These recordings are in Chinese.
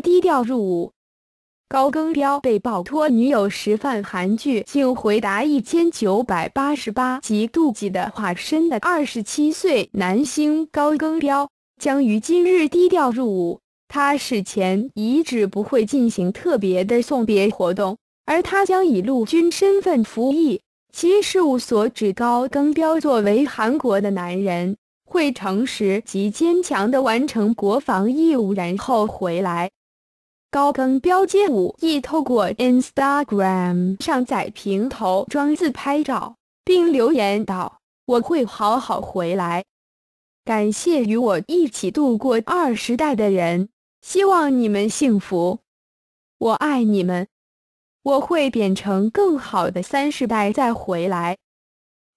低调入伍，高更彪被曝拖女友食饭，韩剧竟回答一千九百八十八，及《妒忌的化身的二十七岁男星高更彪将于今日低调入伍。他事前一直不会进行特别的送别活动，而他将以陆军身份服役。其事务所指高更彪作为韩国的男人，会诚实及坚强地完成国防义务，然后回来。高更标街舞亦透过 Instagram 上载平头装自拍照，并留言道：“我会好好回来，感谢与我一起度过二十代的人，希望你们幸福，我爱你们，我会变成更好的三十代再回来。”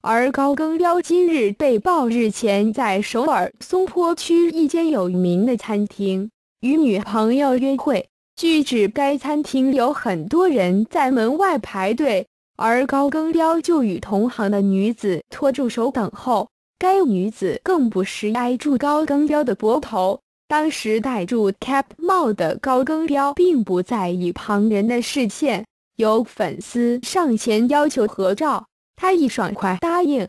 而高更标今日被曝日前在首尔松坡区一间有名的餐厅与女朋友约会。据指，该餐厅有很多人在门外排队，而高更彪就与同行的女子拖住手等候。该女子更不时挨住高更彪的脖头。当时戴住 cap 帽的高更彪并不在意旁人的视线，有粉丝上前要求合照，他一爽快答应。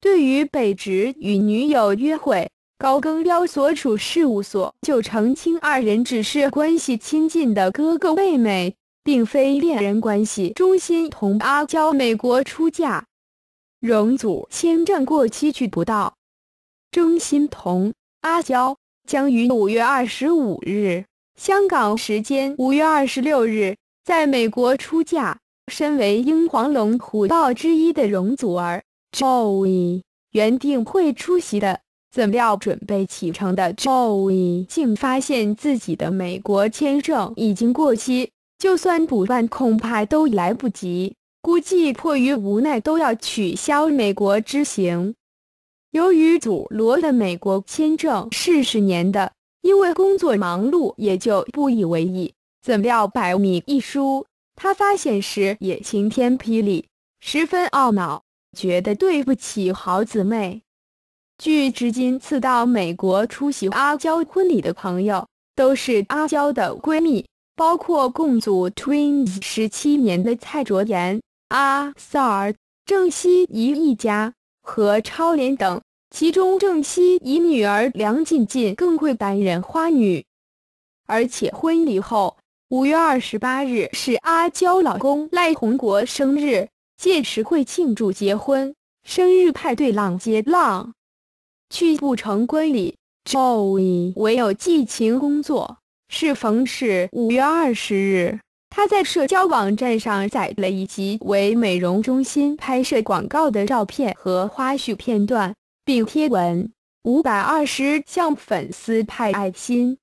对于北直与女友约会。高更彪所处事务所就澄清，二人只是关系亲近的哥哥妹妹，并非恋人关系。钟欣桐阿娇美国出嫁，容祖签证过期去不到。钟欣桐阿娇将于五月二十五日（香港时间五月二十六日）在美国出嫁。身为英皇龙虎豹之一的容祖儿 （Joey） 原定会出席的。怎料准备启程的 Joey 竟发现自己的美国签证已经过期，就算补办恐怕都来不及，估计迫于无奈都要取消美国之行。由于祖罗的美国签证是十年的，因为工作忙碌也就不以为意。怎料百米一输，他发现时也晴天霹雳，十分懊恼，觉得对不起好姊妹。据至今次到美国出席阿娇婚礼的朋友，都是阿娇的闺蜜，包括共组 Twins 十七年的蔡卓妍、阿 Sa、郑希怡一家和超莲等。其中，郑希怡女儿梁静静更会担任花女。而且，婚礼后五月二十八日是阿娇老公赖宏国生日，届时会庆祝结婚生日派对浪接浪。去不成婚礼，Joy 唯有寄情工作。适逢是五月二十日，他在社交网站上载了一集为美容中心拍摄广告的照片和花絮片段，并贴文五百二十向粉丝派爱心。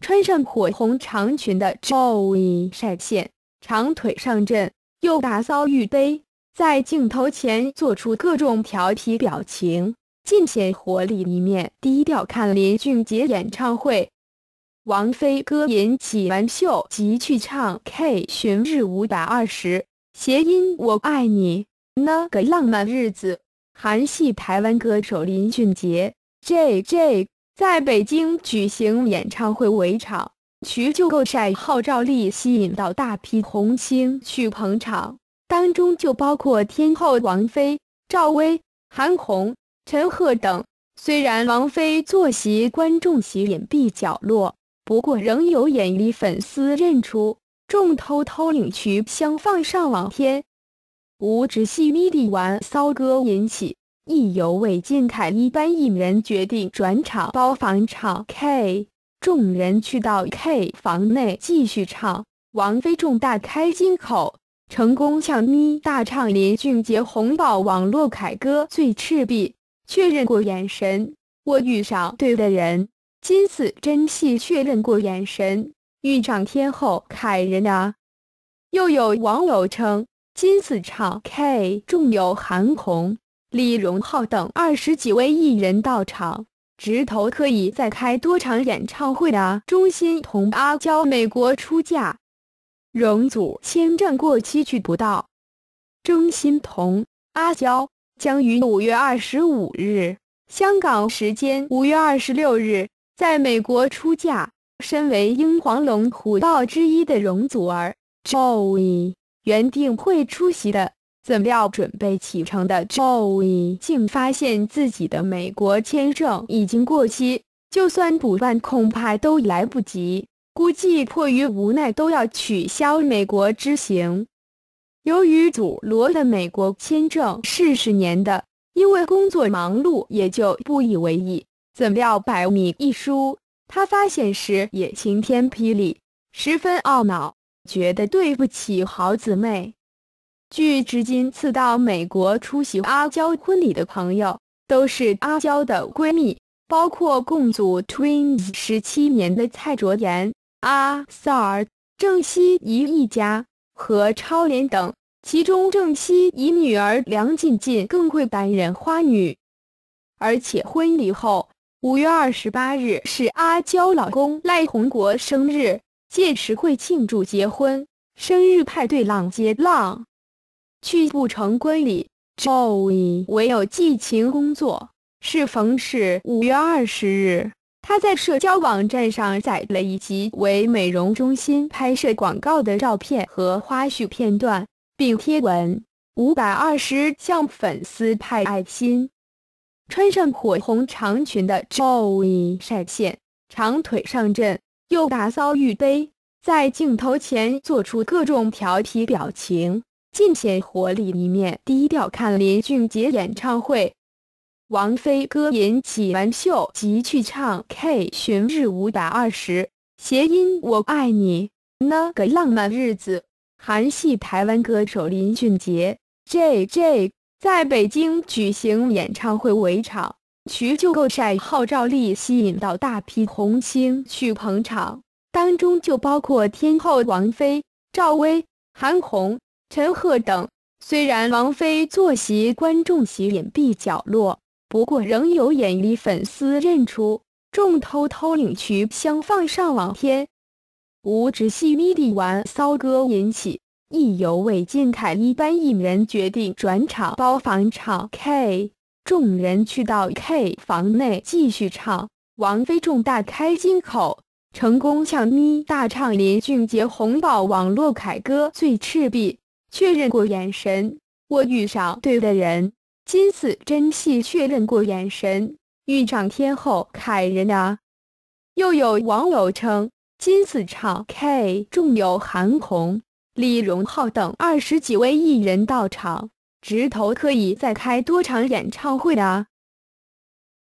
穿上火红长裙的 Joy 晒现长腿上阵，又大骚玉杯，在镜头前做出各种调皮表情。尽显活力一面，低调看林俊杰演唱会。王菲歌引起玩秀，即去唱 K。寻日五百二十，谐音我爱你。那个浪漫日子，韩系台湾歌手林俊杰 （JJ） 在北京举行演唱会围场，徐就够晒号召力，吸引到大批红星去捧场，当中就包括天后王菲、赵薇、韩红。陈赫等，虽然王菲坐席观众席隐蔽角落，不过仍有眼力粉丝认出，众偷偷领取相放上网天。无止细眯地玩骚歌，引起意犹未尽。凯一般艺人决定转场包房唱 K，众人去到 K 房内继续唱。王菲众大开金口，成功向咪大唱林俊杰红爆网络凯歌《最赤壁》。确认过眼神，我遇上对的人。金子真系确认过眼神，遇上天后凯人啊！又有网友称，金子唱 K 仲有韩红、李荣浩等二十几位艺人到场，直头可以再开多场演唱会啊！钟欣桐阿娇美国出嫁，容祖签证过期去不到。钟欣桐阿娇。将于五月二十五日（香港时间五月二十六日）在美国出嫁，身为英皇龙虎豹之一的容祖儿 （Joey） 原定会出席的，怎料准备启程的 Joey 竟发现自己的美国签证已经过期，就算补办恐怕都来不及，估计迫于无奈都要取消美国之行。由于祖罗的美国签证是十年的，因为工作忙碌，也就不以为意。怎料百米一输，他发现时也晴天霹雳，十分懊恼，觉得对不起好姊妹。据至今次到美国出席阿娇婚礼的朋友，都是阿娇的闺蜜，包括共组 twins 十七年的蔡卓妍、阿 Sa、郑希怡一家。和超莲等，其中郑希怡女儿梁静静更会担任花女，而且婚礼后五月二十八日是阿娇老公赖宏国生日，届时会庆祝结婚生日派对浪接浪。去不成婚礼，Joy 唯有寄情工作。是逢是五月二十日。他在社交网站上载了一集为美容中心拍摄广告的照片和花絮片段，并贴文五百二十向粉丝派爱心。穿上火红长裙的 Joey 晒现长腿上阵，又大骚玉杯，在镜头前做出各种调皮表情，尽显活力一面。低调看林俊杰演唱会。王菲歌引起玩秀，即去唱 K。寻日五百二十，谐音我爱你。那个浪漫日子，韩系台湾歌手林俊杰 （JJ） 在北京举行演唱会围场，徐就够晒号召力，吸引到大批红星去捧场，当中就包括天后王菲、赵薇、韩红、陈赫等。虽然王菲坐席观众席隐蔽角落。不过仍有眼力粉丝认出，众偷偷领取相放上网天。无止细眯地玩骚歌引起意犹未尽，凯一班艺人决定转场包房唱 K，众人去到 K 房内继续唱。王菲众大开金口，成功向咪大唱林俊杰红爆网络凯歌最赤壁，确认过眼神，我遇上对的人。金子真气确认过眼神，豫上天后凯人啊！又有网友称，金子唱 K 仲有韩红、李荣浩等二十几位艺人到场，直头可以再开多场演唱会啊！